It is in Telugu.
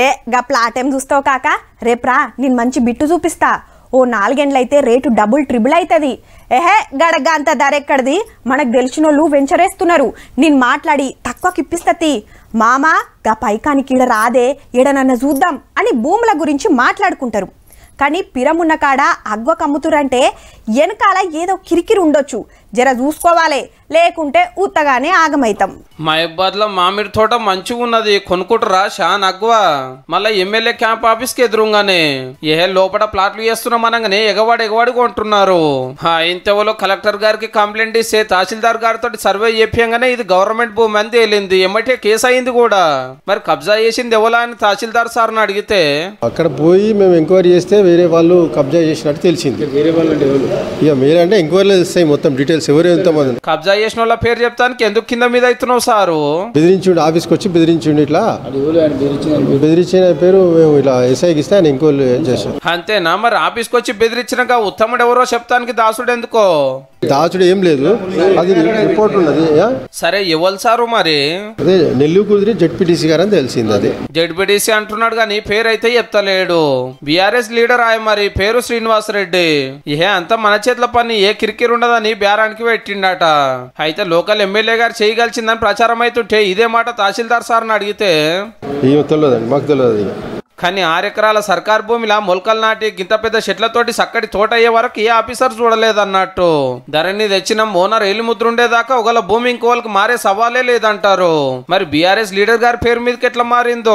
ఏ గా టైం చూస్తావు కాక రేప్రా నేను మంచి బిట్టు చూపిస్తా ఓ నాలుగేండ్లయితే రేటు డబుల్ ట్రిబుల్ అవుతుంది ఏహే గడగ్గా అంత ధర ఎక్కడిది మనకు తెలిసిన వాళ్ళు వెంచరేస్తున్నారు నేను మాట్లాడి తక్కువ కిప్పిస్తతి మామ గా పైకానికి ఈడ రాదే ఈడనన్న చూద్దాం అని భూముల గురించి మాట్లాడుకుంటారు కానీ పిరమున్న కాడ అగ్వ కమ్ముతురంటే వెనకాల ఏదో కిరికిరి ఉండొచ్చు జర చూసుకోవాలి లేకుంటే ఉత్తగానే ఆగమైతాం మహబాద్ లో మామిడి తోట మంచిగా ఉన్నది కొనుక్కుంటరా షా అగ్వా మళ్ళీ ఎమ్మెల్యే క్యాంప్ ఆఫీస్ కి ఎదురుగానే ఏ లోపల ప్లాట్లు చేస్తున్నాం అనగానే ఎగవాడు ఎగవాడు కొంటున్నారు ఇంతవలో కలెక్టర్ గారికి కంప్లైంట్ ఇస్తే తహసీల్దార్ గారితో సర్వే చేపించగానే ఇది గవర్నమెంట్ భూమి అని తేలింది ఎమ్మటే కేసు అయింది కూడా మరి కబ్జా చేసింది ఎవలా అని తహసీల్దార్ సార్ని అడిగితే అక్కడ పోయి మేము ఎంక్వైరీ చేస్తే వేరే వాళ్ళు కబ్జా చేసినట్టు తెలిసింది వేరే వాళ్ళు ఇక మీరంటే మొత్తం డీటెయిల్స్ ఎవరు ఎంతమంది కబ్జా చేసిన వాళ్ళ పేరు చెప్తానికి ఎందుకు కింద మీద అవుతున్నావు సారు బెదిరించుండు ఆఫీస్కి వచ్చి బెదిరించుండు ఇట్లా బెదిరించిన పేరు మేము ఇట్లా ఎస్ఐకి ఇస్తే ఆయన ఇంకోళ్ళు చేశాం అంతేనా మరి ఆఫీస్కి వచ్చి బెదిరించినాక ఉత్తముడు ఎవరో చెప్తానికి దాసుడు ఎందుకో దాచుడు ఏం లేదు అది రిపోర్ట్ ఉన్నది సరే ఇవ్వాలి మరి అదే నెల్లూరు కుదిరి జడ్పీటీసీ గారు అని తెలిసింది అది జడ్పీటీసీ అంటున్నాడు గాని పేరు అయితే చెప్తలేడు బిఆర్ఎస్ లీడర్ ఆయన మరి పేరు శ్రీనివాస్ రెడ్డి ఏ అంతా మన చేతుల పని ఏ కిరికిరి ఉండదని బేరానికి పెట్టిండట అయితే లోకల్ ఎమ్మెల్యే గారు చేయగలిసిందని ప్రచారం అయితుంటే ఇదే మాట తహసీల్దార్ సార్ అడిగితే తెలియదు మాకు తెలియదు కానీ ఆరెకరాల సర్కార్ భూమిలా మొలకలు నాటి గింత పెద్ద చెట్లతోటి సక్కటి తోట అయ్యే వరకు ఏ ఆఫీసర్ చూడలేదన్నట్టు ధరణి తెచ్చిన ఓనర్ ఏలిముద్రుండేదాకా ఒక భూమి ఇంకోళ్ళకి మారే సవాలే లేదంటారు మరి బీఆర్ఎస్ లీడర్ గారి పేరు మీదకి ఎట్లా మారిందో